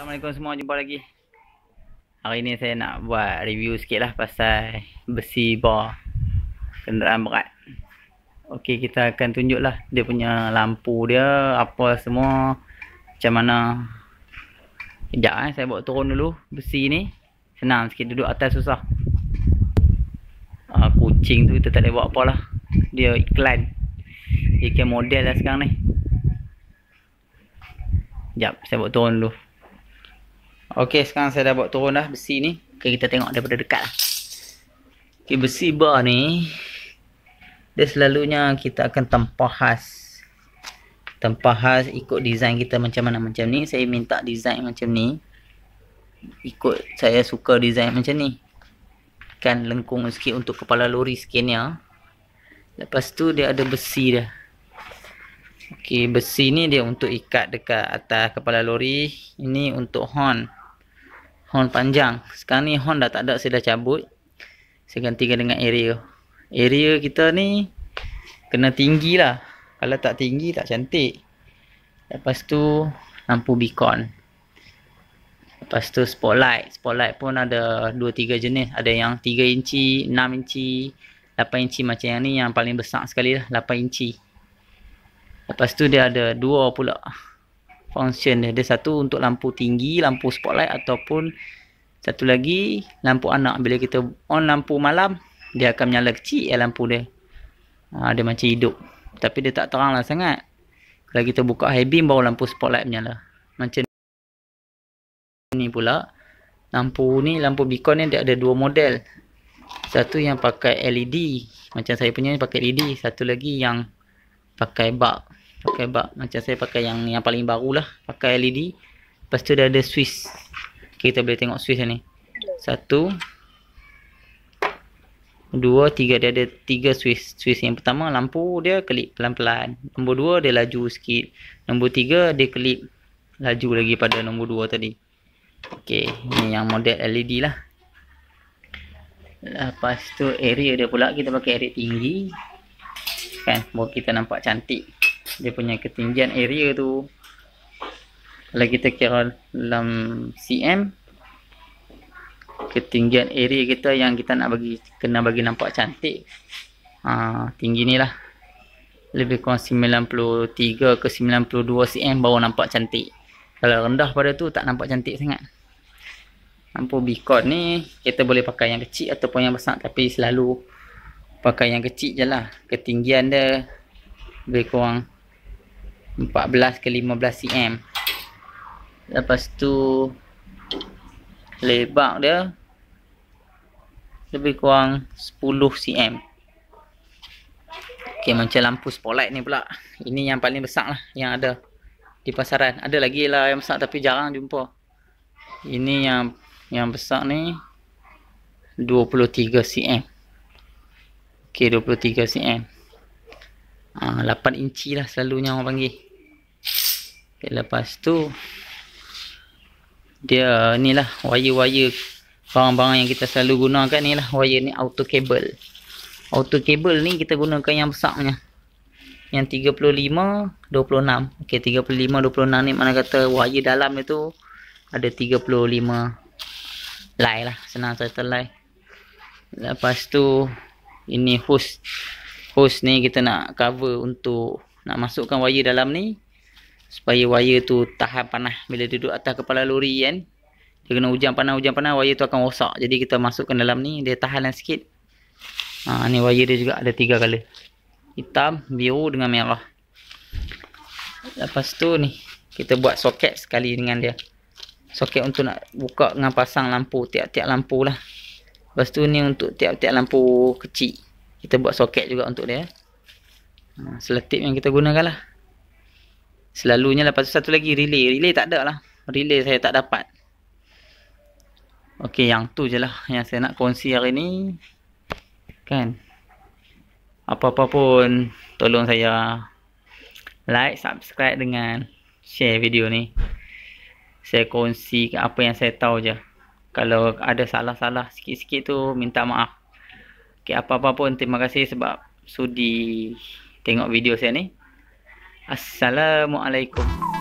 Assalamualaikum semua, jumpa lagi Hari ini saya nak buat review sikit lah pasal besi bar kenderaan berat Okey kita akan tunjuk lah dia punya lampu dia, apa semua Macam mana Sekejap eh, saya buat turun dulu besi ni Senang sikit duduk atas susah uh, Kucing tu kita tak boleh buat apa lah Dia iklan Dia kan model lah sekarang ni Sekejap, saya buat turun dulu Okey, sekarang saya dah buat turun dah besi ni. Okay, kita tengok daripada dekat lah. Okay, besi bar ni. Dia selalunya kita akan tempah khas. Tempah khas ikut design kita macam mana macam ni. Saya minta design macam ni. Ikut saya suka design macam ni. Kan lengkung sikit untuk kepala lori sikit ni. Lepas tu dia ada besi dah. Okey, besi ni dia untuk ikat dekat atas kepala lori. Ini untuk horn horn panjang sekarang ni horn dah tak ada saya dah cabut saya gantikan dengan area area kita ni kena tinggi lah kalau tak tinggi tak cantik lepas tu lampu beacon lepas tu spotlight spotlight pun ada 2-3 jenis ada yang 3 inci 6 inci 8 inci macam yang ni yang paling besar sekali lah 8 inci lepas tu dia ada 2 pula function dia. Ada satu untuk lampu tinggi, lampu spotlight ataupun satu lagi lampu anak. Bila kita on lampu malam, dia akan menyala kecil ya lampu dia. Ha, dia macam hidup. Tapi dia tak teranglah sangat. Kalau kita buka high beam, baru lampu spotlight menyala. Macam ni pula. Lampu ni, lampu beacon ni dia ada dua model. Satu yang pakai LED. Macam saya punya ni pakai LED. Satu lagi yang pakai bulb pakai bak macam saya pakai yang yang paling baru lah pakai LED lepas tu dah ada Swiss kita boleh tengok Swiss ni satu dua tiga dia ada tiga Swiss Swiss yang pertama lampu dia kelip pelan-pelan nombor dua dia laju sikit nombor tiga dia kelip laju lagi pada nombor dua tadi Okey, ni yang model LED lah lepas tu area dia pula kita pakai area tinggi kan buat kita nampak cantik dia punya ketinggian area tu kalau kita kira dalam cm ketinggian area kita yang kita nak bagi kena bagi nampak cantik ha, tinggi ni lah lebih kurang 93 ke 92 cm baru nampak cantik kalau rendah pada tu tak nampak cantik sangat lampu beacon ni kita boleh pakai yang kecil ataupun yang besar tapi selalu pakai yang kecil je lah ketinggian dia lebih kurang 14 ke 15 cm lepas tu lebar dia lebih kurang 10 cm ok macam lampu spotlight ni pula ini yang paling besar lah yang ada di pasaran ada lagi lah yang besar tapi jarang jumpa ini yang yang besar ni 23 cm ok 23 cm 8 inci lah selalunya orang panggil Okay, lepas tu dia ni lah wire-wire barang-barang yang kita selalu gunakan ni lah wire ni auto cable auto cable ni kita gunakan yang besar punya yang 35 26 ok 35 26 ni mana kata wire dalam ni tu ada 35 lay lah senang cerita lay lepas tu ini host host ni kita nak cover untuk nak masukkan wire dalam ni supaya wayar tu tahan panah bila duduk atas kepala lori kan dia kena hujan panah hujan panah wayar tu akan rosak jadi kita masukkan dalam ni dia tahan tahanlah sikit ha ni wayar dia juga ada tiga kali. hitam biru dengan merah lepas tu ni kita buat soket sekali dengan dia soket untuk nak buka dengan pasang lampu tiap-tiap lampu lah lepas tu ni untuk tiap-tiap lampu kecil kita buat soket juga untuk dia ha, seletip yang kita gunakan lah Selalunya lah. lepas tu satu lagi relay. Relay tak ada lah. Relay saya tak dapat. Okey yang tu je lah yang saya nak kongsi hari ni. Kan. Apa-apa pun tolong saya like, subscribe dengan share video ni. Saya kongsi apa yang saya tahu je. Kalau ada salah-salah sikit-sikit tu minta maaf. Okey apa-apa pun terima kasih sebab sudi tengok video saya ni. Assalamualaikum.